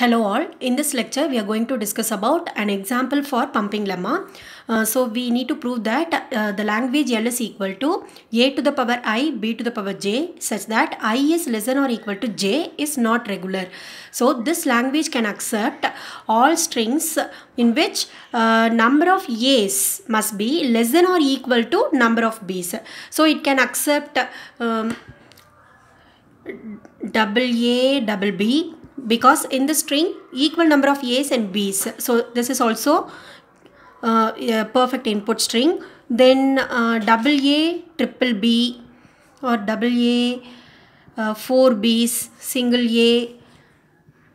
Hello all, in this lecture we are going to discuss about an example for pumping lemma. Uh, so we need to prove that uh, the language L is equal to a to the power i, b to the power j such that i is less than or equal to j is not regular. So this language can accept all strings in which uh, number of a's must be less than or equal to number of b's. So it can accept um, double a, double b because in the string equal number of A's and B's. So this is also uh, a perfect input string. Then uh, double A, triple B or double A, uh, 4 B's, single A,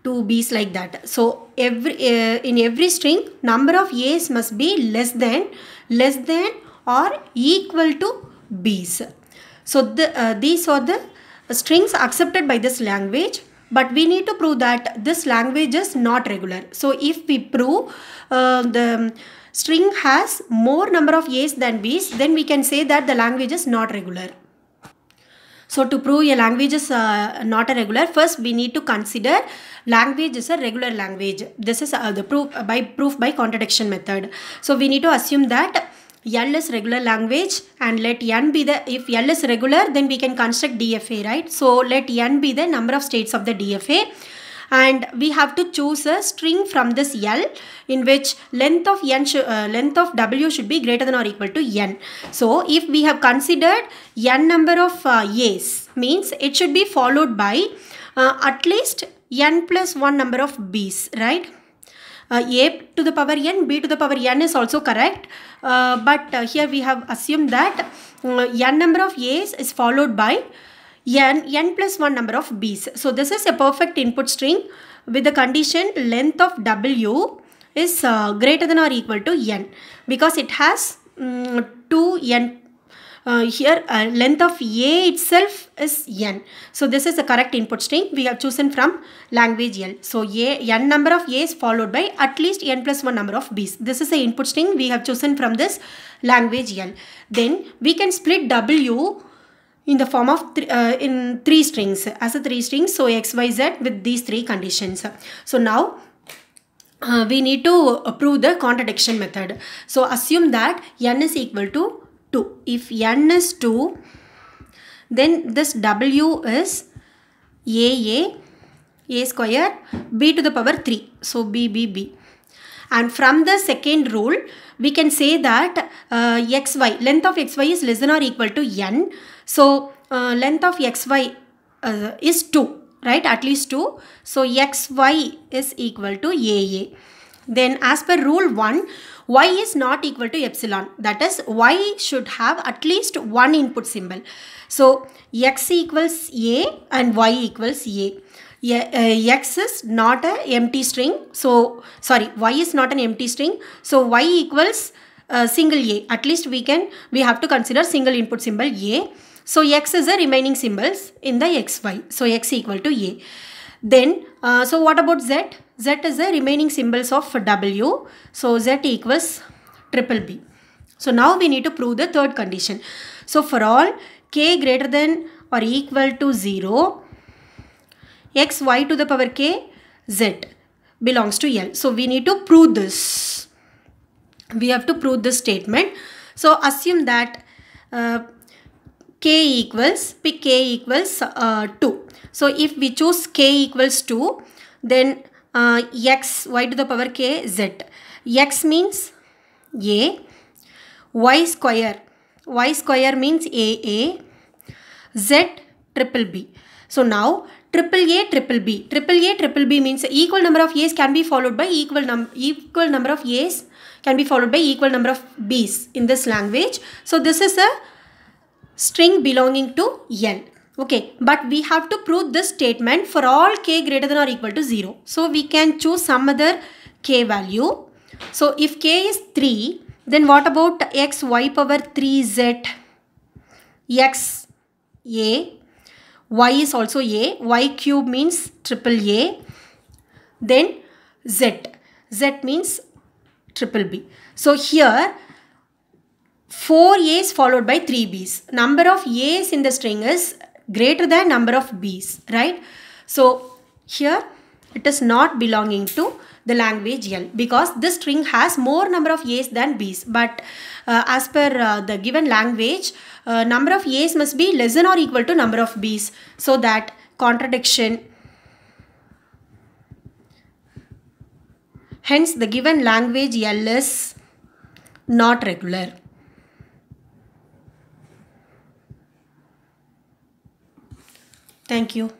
2 B's like that. So every uh, in every string number of A's must be less than less than or equal to B's. So the, uh, these are the strings accepted by this language but we need to prove that this language is not regular so if we prove uh, the string has more number of a's than b's then we can say that the language is not regular so to prove a language is uh, not a regular, first we need to consider language is a regular language. This is uh, the proof by proof by contradiction method. So we need to assume that L is regular language and let N be the, if L is regular then we can construct DFA, right? So let N be the number of states of the DFA and we have to choose a string from this L in which length of N uh, length of W should be greater than or equal to N. So if we have considered N number of uh, A's means it should be followed by uh, at least N plus 1 number of B's, right? uh, a to the power n, b to the power n is also correct. Uh, but uh, here we have assumed that uh, n number of a's is followed by n, n plus 1 number of b's. So this is a perfect input string with the condition length of w is uh, greater than or equal to n because it has um, mm, 2n uh, here uh, length of A itself is N. So this is the correct input string we have chosen from language L. So A, N number of A's followed by at least N plus 1 number of B's. This is the input string we have chosen from this language L. Then we can split W in the form of th uh, in three strings as a three strings. so x y z with these three conditions so now uh, we need to prove the contradiction method so assume that n is equal to 2. If n is 2, then this w is a a square, b to the power 3. So, b, b, b. And from the second rule, we can say that uh, xy, length of xy is less than or equal to n. So, uh, length of xy uh, is 2, right? At least 2. So, xy is equal to a. Then as per rule 1, y is not equal to epsilon. That is y should have at least one input symbol. So x equals a and y equals a. Yeah, uh, x is not an empty string. So sorry, y is not an empty string. So y equals uh, single a. At least we can, we have to consider single input symbol a. So x is the remaining symbols in the xy. So x equal to a. Then, uh, so what about Z? Z is the remaining symbols of W. So Z equals triple B. So now we need to prove the third condition. So for all k greater than or equal to 0, x y to the power k z belongs to L. So we need to prove this. We have to prove this statement. So assume that uh, k equals, pick k equals uh, 2. So if we choose k equals to, then uh, x, y to the power k, z. x means a, y square, y square means a, a, z triple b. So now triple A, triple B. Triple A, triple B means equal number of A's can be followed by equal, num equal number of A's can be followed by equal number of B's in this language. So this is a string belonging to L. Okay, but we have to prove this statement for all k greater than or equal to 0. So we can choose some other k value. So if k is 3, then what about x, y power 3, z, x, a, y is also a, y cube means triple a, then z, z means triple b. So here 4 a's followed by 3 b's. Number of a's in the string is greater than number of bees, right? So here it is not belonging to the language L because this string has more number of A's than B's. But uh, as per uh, the given language, uh, number of A's must be less than or equal to number of B's. So that contradiction. Hence the given language L is not regular. Thank you.